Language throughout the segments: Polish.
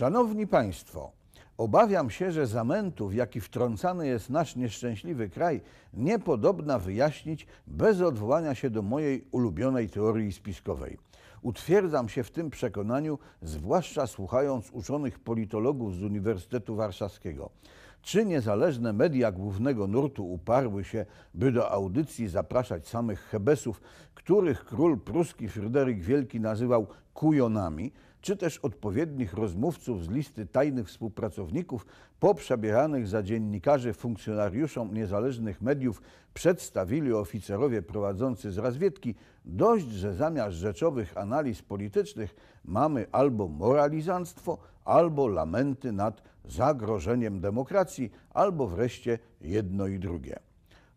Szanowni Państwo, obawiam się, że zamętu, w jaki wtrącany jest nasz nieszczęśliwy kraj, niepodobna wyjaśnić bez odwołania się do mojej ulubionej teorii spiskowej. Utwierdzam się w tym przekonaniu, zwłaszcza słuchając uczonych politologów z Uniwersytetu Warszawskiego. Czy niezależne media głównego nurtu uparły się, by do audycji zapraszać samych Hebesów, których król pruski Fryderyk Wielki nazywał kujonami, czy też odpowiednich rozmówców z listy tajnych współpracowników poprzebieranych za dziennikarzy funkcjonariuszom niezależnych mediów przedstawili oficerowie prowadzący z razwiedki, dość, że zamiast rzeczowych analiz politycznych mamy albo moralizanstwo, albo lamenty nad zagrożeniem demokracji, albo wreszcie jedno i drugie.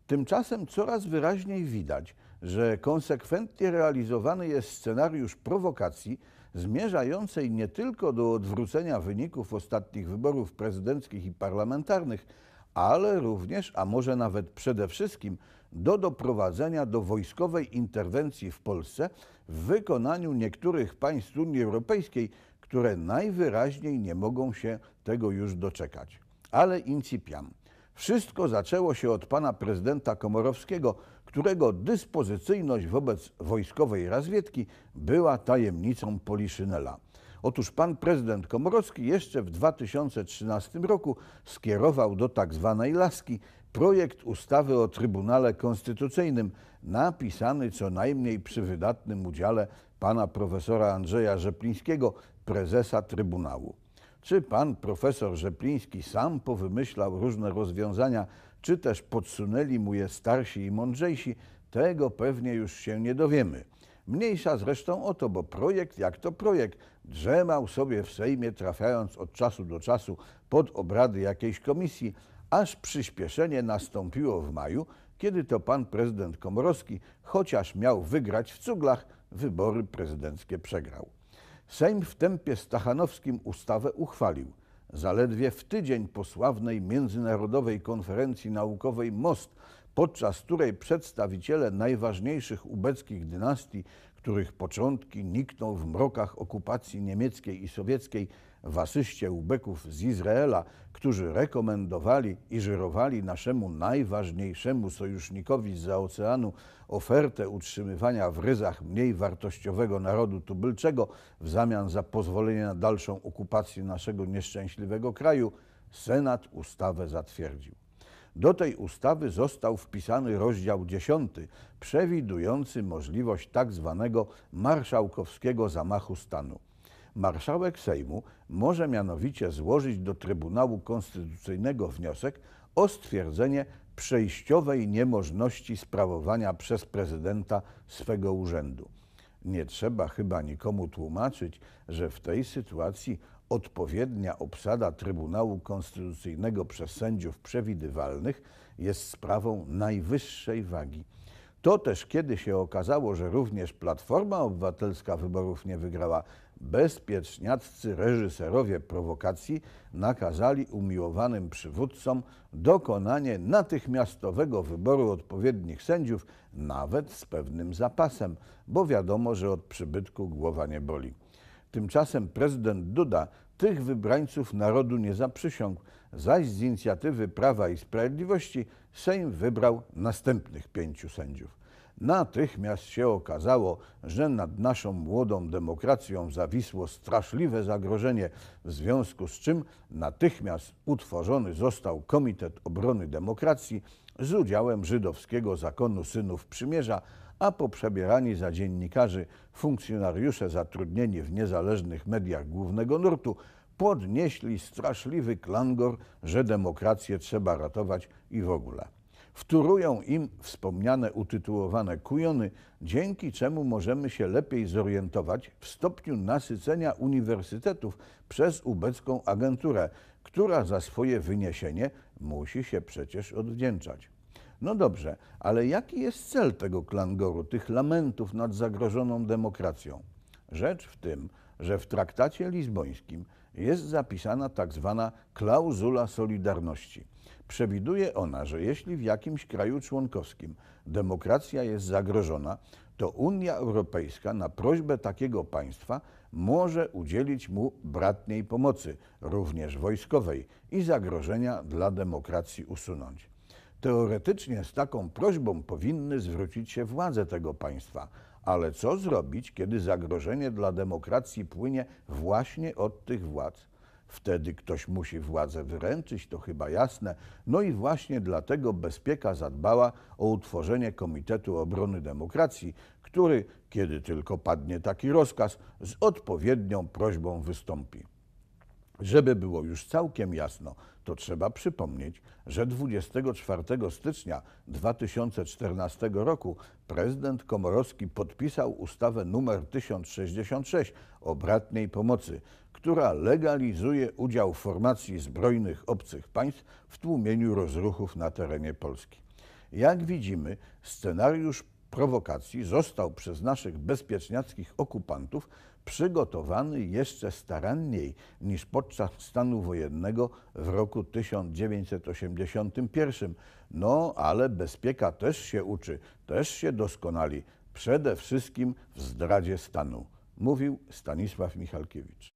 Tymczasem coraz wyraźniej widać, że konsekwentnie realizowany jest scenariusz prowokacji, zmierzającej nie tylko do odwrócenia wyników ostatnich wyborów prezydenckich i parlamentarnych, ale również, a może nawet przede wszystkim, do doprowadzenia do wojskowej interwencji w Polsce w wykonaniu niektórych państw Unii Europejskiej, które najwyraźniej nie mogą się tego już doczekać. Ale incipiam. Wszystko zaczęło się od pana prezydenta Komorowskiego, którego dyspozycyjność wobec wojskowej razwiedki była tajemnicą Poliszynela. Otóż pan prezydent Komorowski jeszcze w 2013 roku skierował do tzw. Tak laski projekt ustawy o Trybunale Konstytucyjnym, napisany co najmniej przy wydatnym udziale pana profesora Andrzeja Rzeplińskiego, prezesa Trybunału. Czy pan profesor Rzepliński sam powymyślał różne rozwiązania, czy też podsunęli mu je starsi i mądrzejsi, tego pewnie już się nie dowiemy. Mniejsza zresztą o to, bo projekt jak to projekt drzemał sobie w Sejmie, trafiając od czasu do czasu pod obrady jakiejś komisji, aż przyspieszenie nastąpiło w maju, kiedy to pan prezydent Komorowski, chociaż miał wygrać w cuglach, wybory prezydenckie przegrał. Sejm w tempie stachanowskim ustawę uchwalił. Zaledwie w tydzień po sławnej Międzynarodowej Konferencji Naukowej MOST, podczas której przedstawiciele najważniejszych ubeckich dynastii, których początki nikną w mrokach okupacji niemieckiej i sowieckiej, wasyście ubeków z Izraela, którzy rekomendowali i żyrowali naszemu najważniejszemu sojusznikowi z oceanu ofertę utrzymywania w ryzach mniej wartościowego narodu tubylczego w zamian za pozwolenie na dalszą okupację naszego nieszczęśliwego kraju, Senat ustawę zatwierdził. Do tej ustawy został wpisany rozdział 10, przewidujący możliwość tak zwanego marszałkowskiego zamachu stanu. Marszałek Sejmu może mianowicie złożyć do Trybunału Konstytucyjnego wniosek o stwierdzenie przejściowej niemożności sprawowania przez prezydenta swego urzędu. Nie trzeba chyba nikomu tłumaczyć, że w tej sytuacji odpowiednia obsada Trybunału Konstytucyjnego przez sędziów przewidywalnych jest sprawą najwyższej wagi. To też kiedy się okazało, że również Platforma Obywatelska wyborów nie wygrała, bezpieczniaccy reżyserowie prowokacji nakazali umiłowanym przywódcom dokonanie natychmiastowego wyboru odpowiednich sędziów, nawet z pewnym zapasem, bo wiadomo, że od przybytku głowa nie boli. Tymczasem prezydent Duda tych wybrańców narodu nie zaprzysiągł, zaś z inicjatywy Prawa i Sprawiedliwości Sejm wybrał następnych pięciu sędziów. Natychmiast się okazało, że nad naszą młodą demokracją zawisło straszliwe zagrożenie, w związku z czym natychmiast utworzony został Komitet Obrony Demokracji, z udziałem żydowskiego zakonu synów przymierza, a poprzebierani za dziennikarzy funkcjonariusze zatrudnieni w niezależnych mediach głównego nurtu podnieśli straszliwy klangor, że demokrację trzeba ratować i w ogóle. Wturują im wspomniane utytułowane kujony, dzięki czemu możemy się lepiej zorientować w stopniu nasycenia uniwersytetów przez ubecką agenturę, która za swoje wyniesienie musi się przecież odwdzięczać. No dobrze, ale jaki jest cel tego klangoru, tych lamentów nad zagrożoną demokracją? Rzecz w tym, że w traktacie lizbońskim jest zapisana tak zwana klauzula solidarności. Przewiduje ona, że jeśli w jakimś kraju członkowskim demokracja jest zagrożona, to Unia Europejska na prośbę takiego państwa może udzielić mu bratniej pomocy, również wojskowej, i zagrożenia dla demokracji usunąć. Teoretycznie z taką prośbą powinny zwrócić się władze tego państwa, ale co zrobić, kiedy zagrożenie dla demokracji płynie właśnie od tych władz? Wtedy ktoś musi władzę wyręczyć, to chyba jasne. No i właśnie dlatego Bezpieka zadbała o utworzenie Komitetu Obrony Demokracji, który, kiedy tylko padnie taki rozkaz, z odpowiednią prośbą wystąpi. Żeby było już całkiem jasno, to trzeba przypomnieć, że 24 stycznia 2014 roku prezydent Komorowski podpisał ustawę nr 1066 o bratniej pomocy, która legalizuje udział formacji zbrojnych obcych państw w tłumieniu rozruchów na terenie Polski. Jak widzimy, scenariusz prowokacji został przez naszych bezpieczniackich okupantów przygotowany jeszcze staranniej niż podczas stanu wojennego w roku 1981. No, ale bezpieka też się uczy, też się doskonali, przede wszystkim w zdradzie stanu, mówił Stanisław Michalkiewicz.